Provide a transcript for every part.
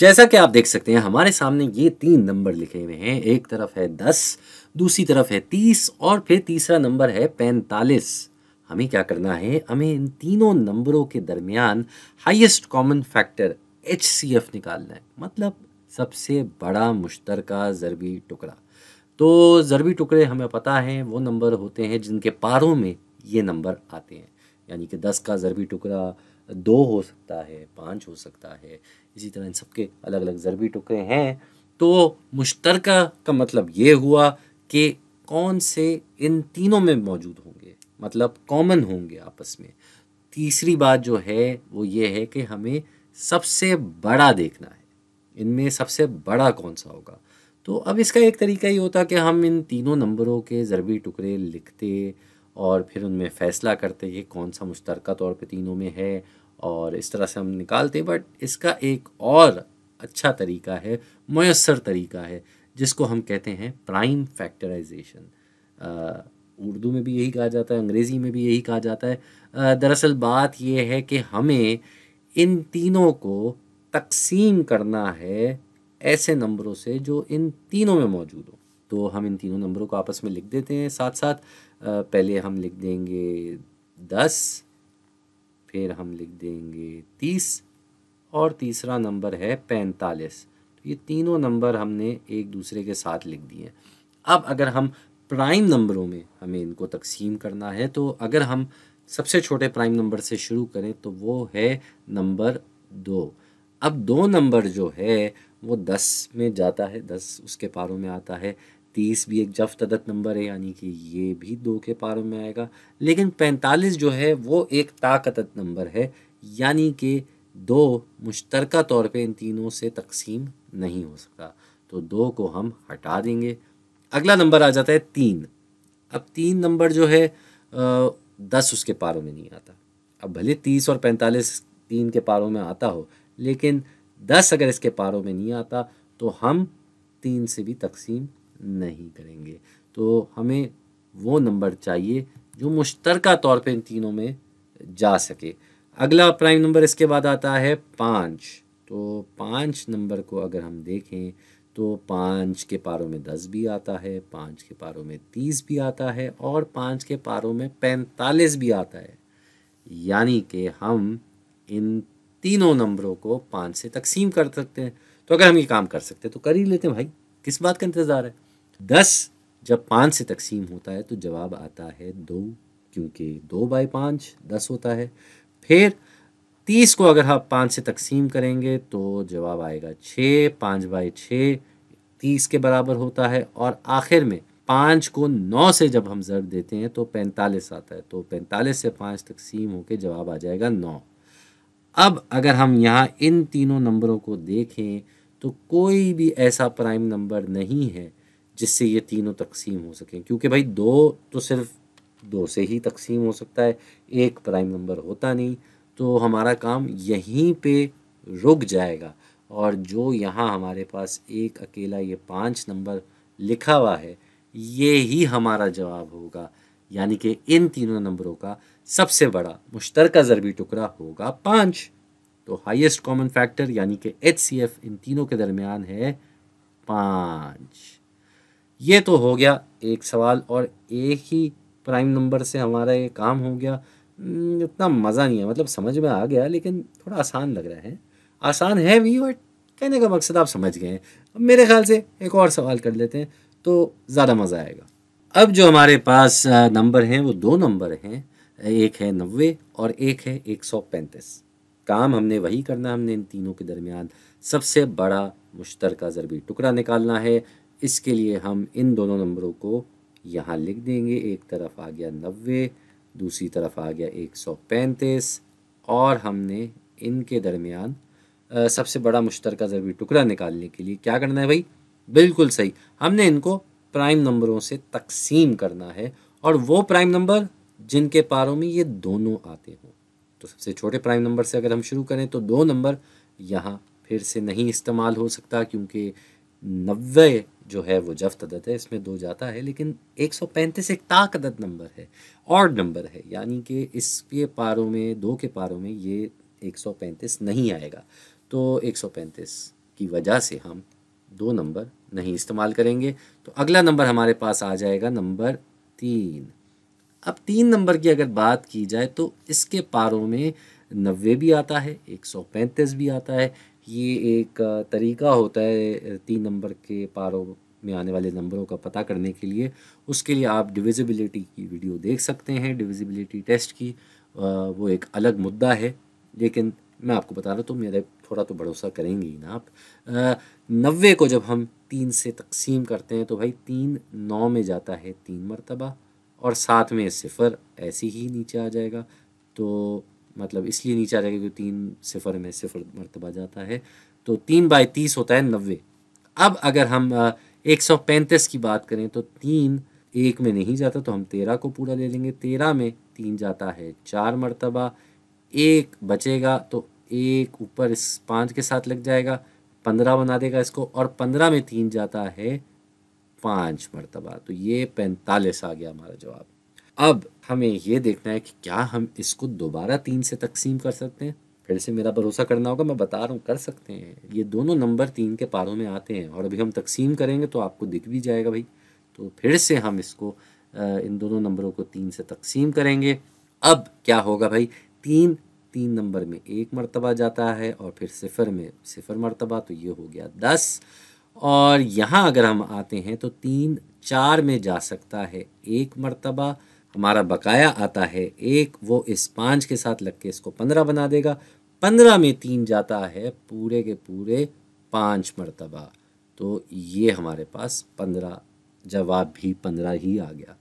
जैसा कि आप देख सकते हैं हमारे सामने ये तीन नंबर लिखे हुए हैं एक तरफ है दस दूसरी तरफ है तीस और फिर तीसरा नंबर है पैंतालीस हमें क्या करना है हमें इन तीनों नंबरों के दरमियान highest common factor H C F निकालना है मतलब सबसे बड़ा मुश्तर ज़रबी टुकड़ा तो ज़रबी टुकड़े हमें पता है वो नंबर होते हैं जिनके पारों में ये नंबर आते हैं यानी कि दस का ज़रबी टुकड़ा दो हो सकता है पाँच हो सकता है इसी तरह इन सबके अलग अलग ज़रबी टुकड़े हैं तो मुश्तर का मतलब ये हुआ कि कौन से इन तीनों में मौजूद होंगे मतलब कॉमन होंगे आपस में तीसरी बात जो है वो ये है कि हमें सबसे बड़ा देखना है इनमें सबसे बड़ा कौन सा होगा तो अब इसका एक तरीका ये होता कि हम इन तीनों नंबरों के ज़रबी टुकड़े लिखते और फिर उनमें फ़ैसला करते हैं कौन सा मुश्तरक तौर पर तीनों में है और इस तरह से हम निकालते हैं बट इसका एक और अच्छा तरीका है मैसर तरीका है जिसको हम कहते हैं प्राइम फैक्टराइजेशन उर्दू में भी यही कहा जाता है अंग्रेज़ी में भी यही कहा जाता है दरअसल बात यह है कि हमें इन तीनों को तकसीम करना है ऐसे नंबरों से जो इन तीनों में मौजूद हों तो हम इन तीनों नंबरों को आपस में लिख देते हैं साथ साथ पहले हम लिख देंगे दस फिर हम लिख देंगे तीस और तीसरा नंबर है पैंतालीस तो ये तीनों नंबर हमने एक दूसरे के साथ लिख दिए अब अगर हम प्राइम नंबरों में हमें इनको तकसीम करना है तो अगर हम सबसे छोटे प्राइम नंबर से शुरू करें तो वो है नंबर दो अब दो नंबर जो है वो दस में जाता है दस उसके पारों में आता है तीस भी एक जफ्त अदत नंबर है यानी कि ये भी दो के पारों में आएगा लेकिन पैंतालीस जो है वो एक ताकतत नंबर है यानी कि दो मुश्तरक तौर पे इन तीनों से तकसीम नहीं हो सकता तो दो को हम हटा देंगे अगला नंबर आ जाता है तीन अब तीन नंबर जो है दस उसके पारों में नहीं आता अब भले तीस और पैंतालीस तीन के पारों में आता हो लेकिन दस अगर इसके पारों में नहीं आता तो हम तीन से भी तकसीम नहीं करेंगे तो हमें वो नंबर चाहिए जो मुश्तरक तौर पे इन तीनों में जा सके अगला प्राइम नंबर इसके बाद आता है पाँच तो पाँच नंबर को अगर हम देखें तो पाँच के पारों में दस भी आता है पाँच के पारों में तीस भी आता है और पाँच के पारों में पैंतालीस भी आता है यानी कि हम इन तीनों नंबरों को पाँच से तकसीम कर सकते हैं तो अगर हम ये काम कर सकते हैं तो कर ही लेते हैं भाई किस बात का इंतज़ार है दस जब पाँच से तकसीम होता है तो जवाब आता है दो क्योंकि दो बाई पाँच दस होता है फिर तीस को अगर आप हाँ पाँच से तकसीम करेंगे तो जवाब आएगा छः पाँच बाई छः तीस के बराबर होता है और आखिर में पाँच को नौ से जब हम जर देते हैं तो पैंतालीस आता है तो पैंतालीस से पाँच तकसीम होकर जवाब आ जाएगा नौ अब अगर हम यहाँ इन तीनों नंबरों को देखें तो कोई भी ऐसा प्राइम नंबर नहीं है जिससे ये तीनों तकसीम हो सकें क्योंकि भाई दो तो सिर्फ दो से ही तकसीम हो सकता है एक प्राइम नंबर होता नहीं तो हमारा काम यहीं पे रुक जाएगा और जो यहाँ हमारे पास एक अकेला ये पाँच नंबर लिखा हुआ है ये ही हमारा जवाब होगा यानी कि इन तीनों नंबरों का सबसे बड़ा मुश्तरका ज़रबी टुकड़ा होगा पाँच तो हाईएस्ट कॉमन फैक्टर यानी कि एच इन तीनों के दरमियान है पाँच ये तो हो गया एक सवाल और एक ही प्राइम नंबर से हमारा ये काम हो गया उतना हम्म, मज़ा नहीं है मतलब समझ में आ गया लेकिन थोड़ा आसान लग रहा है आसान है भी बट कहने का मकसद आप समझ गए हैं अब मेरे ख्याल से एक और सवाल कर लेते हैं तो ज़्यादा मज़ा आएगा अब जो हमारे पास नंबर हैं वो दो नंबर हैं एक है नब्बे और एक है एक सौ पैंतीस काम हमने वही करना हमने इन तीनों के दरमियान सबसे बड़ा मुश्तरक ज़रबी टुकड़ा निकालना है इसके लिए हम इन दोनों नंबरों को यहाँ लिख देंगे एक तरफ आ गया नब्बे दूसरी तरफ आ गया एक सौ पैंतीस और हमने इनके दरमियान सबसे बड़ा मुश्तर ज़रबी टुकड़ा निकालने के लिए क्या करना है भाई बिल्कुल सही हमने इनको प्राइम नंबरों से तकसीम करना है और वो प्राइम नंबर जिनके पारों में ये दोनों आते हों तो सबसे छोटे प्राइम नंबर से अगर हम शुरू करें तो दो नंबर यहाँ फिर से नहीं इस्तेमाल हो सकता क्योंकि नब्बे जो है वो जफ्त अदद है इसमें दो जाता है लेकिन एक सौ पैंतीस एक ताक अदद नंबर है और नंबर है यानी कि इसके पारों में दो के पारों में ये एक सौ पैंतीस नहीं आएगा तो एक सौ पैंतीस की वजह से हम दो नंबर नहीं इस्तेमाल करेंगे तो अगला नंबर हमारे पास आ जाएगा नंबर तीन अब तीन नंबर की अगर बात की जाए तो इसके पारों में नब्बे भी आता है एक सौ पैंतीस भी आता है ये एक तरीका होता है तीन नंबर के पारों में आने वाले नंबरों का पता करने के लिए उसके लिए आप डिविजिबिलिटी की वीडियो देख सकते हैं डिविजिबिलिटी टेस्ट की वो एक अलग मुद्दा है लेकिन मैं आपको बता रहा हूँ तो मेरे थोड़ा तो भरोसा करेंगे ही ना आप नबे को जब हम तीन से तकसीम करते हैं तो भाई तीन नौ में जाता है तीन मरतबा और साथ में सिफ़र ऐसे ही नीचे आ जाएगा तो मतलब इसलिए नीचे आ जाएगा क्योंकि तीन सिफर में सिफर मरतबा जाता है तो तीन बाई तीस होता है नबे अब अगर हम एक सौ पैंतीस की बात करें तो तीन एक में नहीं जाता तो हम तेरह को पूरा ले लेंगे तेरह में तीन जाता है चार मरतबा एक बचेगा तो एक ऊपर इस पाँच के साथ लग जाएगा पंद्रह बना देगा इसको और पंद्रह में तीन जाता है पाँच मरतबा तो ये पैंतालीस आ गया हमारा जवाब अब हमें ये देखना है कि क्या हम इसको दोबारा तीन से तकसीम कर सकते हैं फिर से मेरा भरोसा करना होगा मैं बता रहा हूँ कर सकते हैं ये दोनों नंबर तीन के पारों में आते हैं और अभी हम तकसीम करेंगे तो आपको दिख भी जाएगा भाई तो फिर से हम इसको इन दोनों नंबरों को तीन से तकसीम करेंगे अब क्या होगा भाई तीन तीन नंबर में एक मरतबा जाता है और फिर सिफर में सिफर मरतबा तो ये हो गया दस और यहाँ अगर हम आते हैं तो तीन चार में जा सकता है एक मरतबा हमारा बकाया आता है एक वो इस पाँच के साथ लग के इसको पंद्रह बना देगा पंद्रह में तीन जाता है पूरे के पूरे पाँच मरतबा तो ये हमारे पास पंद्रह जवाब भी पंद्रह ही आ गया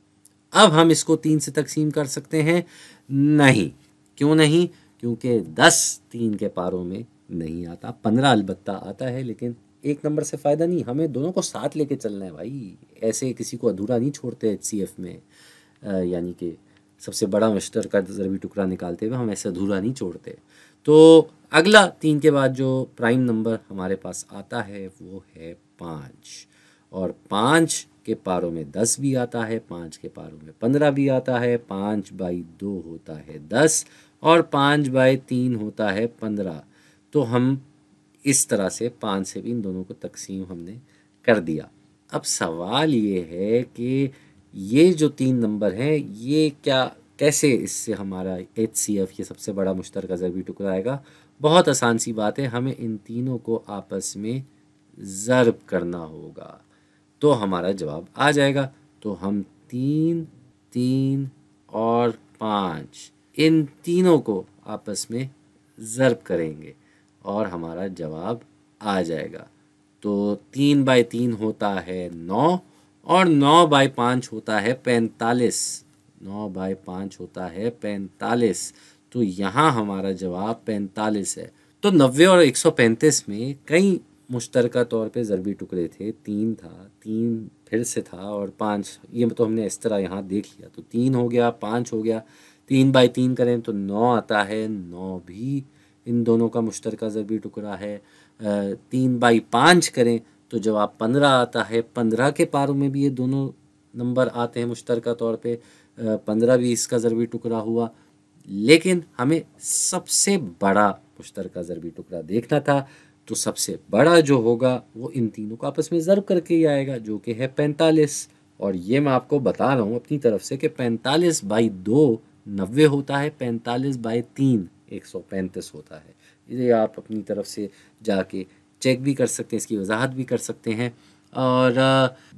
अब हम इसको तीन से तकसीम कर सकते हैं नहीं क्यों नहीं क्योंकि दस तीन के पारों में नहीं आता पंद्रह अलबत्ता आता है लेकिन एक नंबर से फ़ायदा नहीं हमें दोनों को साथ लेके चलना है भाई ऐसे किसी को अधूरा नहीं छोड़ते एच में यानी कि सबसे बड़ा मशतर का जरूरी टुकड़ा निकालते हुए हम ऐसे अधूरा नहीं छोड़ते तो अगला तीन के बाद जो प्राइम नंबर हमारे पास आता है वो है पाँच और पाँच के पारों में दस भी आता है पाँच के पारों में पंद्रह भी आता है पाँच बाई दो होता है दस और पाँच बाई तीन होता है पंद्रह तो हम इस तरह से पाँच से भी इन दोनों को तकसीम हमने कर दिया अब सवाल ये है कि ये जो तीन नंबर हैं ये क्या कैसे इससे हमारा एच सी एफ ये सबसे बड़ा मुश्तर ज़रबी टुकड़ा आएगा बहुत आसान सी बात है हमें इन तीनों को आपस में ज़रब करना होगा तो हमारा जवाब आ जाएगा तो हम तीन तीन और पाँच इन तीनों को आपस में ज़रब करेंगे और हमारा जवाब आ जाएगा तो तीन बाय तीन होता है नौ और नौ बाई पाँच होता है पैंतालीस नौ बाई पाँच होता है पैंतालीस तो यहाँ हमारा जवाब पैंतालीस है तो नब्बे और एक सौ पैंतीस में कई मुश्तरका तौर पे ज़रबी टुकड़े थे तीन था तीन फिर से था और पाँच ये तो हमने इस तरह यहाँ देख लिया तो तीन हो गया पाँच हो गया तीन बाई तीन करें तो नौ आता है नौ भी इन दोनों का मुश्तरका ज़रबी टुकड़ा है तीन बाई पाँच करें तो जवाब पंद्रह आता है पंद्रह के पारों में भी ये दोनों नंबर आते हैं मुश्तर तौर पे पंद्रह भी इसका ज़रबी टुकड़ा हुआ लेकिन हमें सबसे बड़ा मुश्तरका ज़रबी टुकड़ा देखना था तो सबसे बड़ा जो होगा वो इन तीनों को आपस में ज़रब करके ही आएगा जो कि है पैंतालीस और ये मैं आपको बता रहा हूँ अपनी तरफ से कि पैंतालीस बाई दो नब्बे होता है पैंतालीस बाई तीन एक सौ पैंतीस होता है ये आप अपनी तरफ से जाके चेक भी कर सकते हैं इसकी वजाहत भी कर सकते हैं और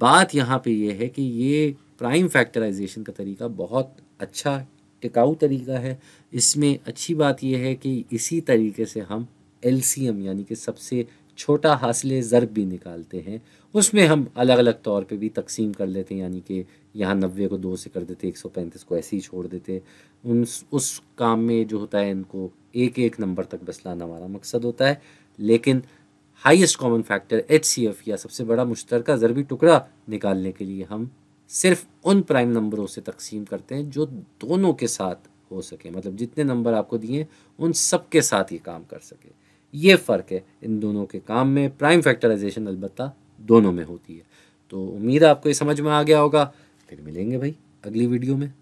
बात यहाँ पे ये है कि ये प्राइम फैक्टराइजेशन का तरीका बहुत अच्छा टिकाऊ तरीका है इसमें अच्छी बात यह है कि इसी तरीके से हम एल यानी कि सबसे छोटा हासिल ज़रब भी निकालते हैं उसमें हम अलग अलग तौर पे भी तकसीम कर लेते हैं यानी कि यहाँ नब्बे को दो से कर देते एक सौ पैंतीस को ऐसे ही छोड़ देते उन उस काम में जो होता है इनको एक एक नंबर तक बस लाना हमारा मकसद होता है लेकिन हाईएस्ट कॉमन फैक्टर एच या सबसे बड़ा मुश्तरका ज़रबी टुकड़ा निकालने के लिए हम सिर्फ उन प्राइम नंबरों से तकसीम करते हैं जो दोनों के साथ हो सके मतलब जितने नंबर आपको दिए उन सब के साथ ये काम कर सके ये फ़र्क है इन दोनों के काम में प्राइम फैक्टराइजेशन अलबत् दोनों में होती है तो उम्मीद आपको ये समझ में आ गया होगा फिर मिलेंगे भाई अगली वीडियो में